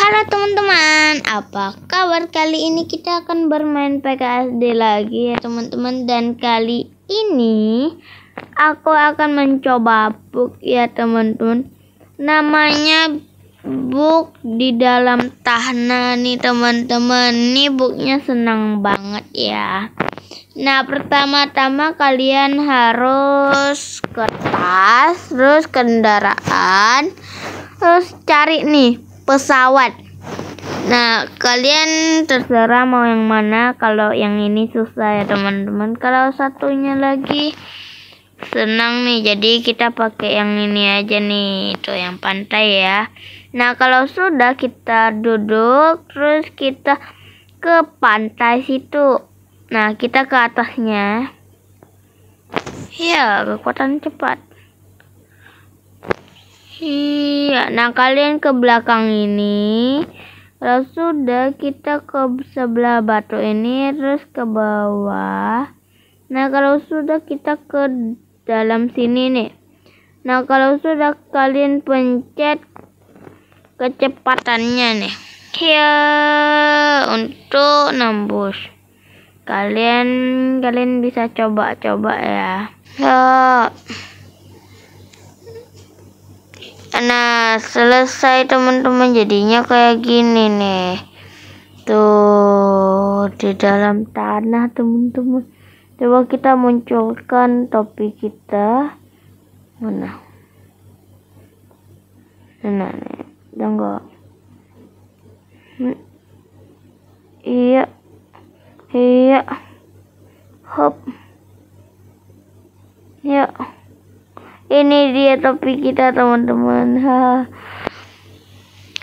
Halo teman-teman, apa kabar? Kali ini kita akan bermain PKSD lagi ya teman-teman Dan kali ini aku akan mencoba book ya teman-teman Namanya book di dalam tahanan nih teman-teman Nih booknya senang banget ya Nah pertama-tama kalian harus kertas Terus kendaraan Terus cari nih pesawat. Nah, kalian terserah mau yang mana. Kalau yang ini susah ya, teman-teman. Kalau satunya lagi senang nih. Jadi kita pakai yang ini aja nih, itu yang pantai ya. Nah, kalau sudah kita duduk terus kita ke pantai situ. Nah, kita ke atasnya. Ya, kekuatan cepat. Iya, nah kalian ke belakang ini. Kalau sudah kita ke sebelah batu ini terus ke bawah. Nah, kalau sudah kita ke dalam sini nih. Nah, kalau sudah kalian pencet kecepatannya nih. Ya, untuk nembus. Kalian kalian bisa coba-coba ya. Ya. Nah, selesai teman-teman jadinya kayak gini nih. Tuh, di dalam tanah teman-teman. Coba kita munculkan topi kita. Mana? Nah, nih. Tunggu. Hmm. Iya. Iya. Hop. Ya ini dia topi kita teman-teman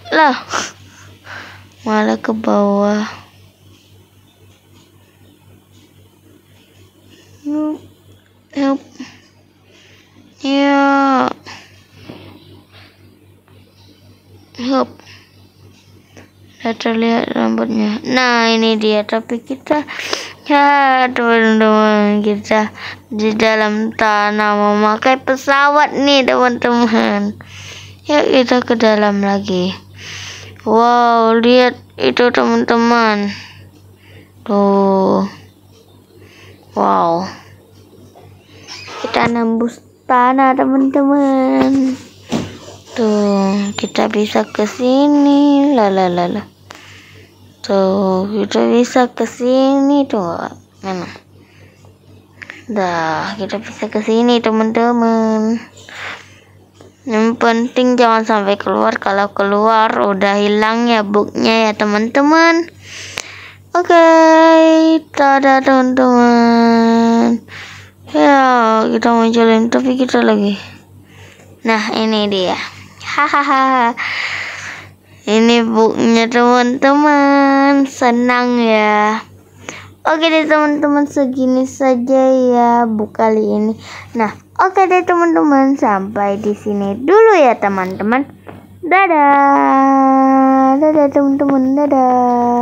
lah malah ke bawah help ya help udah terlihat rambutnya nah ini dia topi kita Ya, teman-teman, kita di dalam tanah memakai pesawat nih, teman-teman. Ya, kita ke dalam lagi. Wow, lihat itu, teman-teman. Tuh. Wow. Kita nembus tanah, teman-teman. Tuh, kita bisa ke sini. La la la tuh kita bisa ke sini tuh mana dah kita bisa ke sini teman-teman yang penting jangan sampai keluar kalau keluar udah hilang ya booknya ya teman-teman oke okay, ada teman-teman ya kita mau jalan tapi kita lagi nah ini dia hahaha ini booknya teman-teman senang ya. Oke deh teman-teman segini saja ya bu kali ini. Nah, oke deh teman-teman sampai di sini dulu ya teman-teman. Dadah. Dadah teman-teman. Dadah.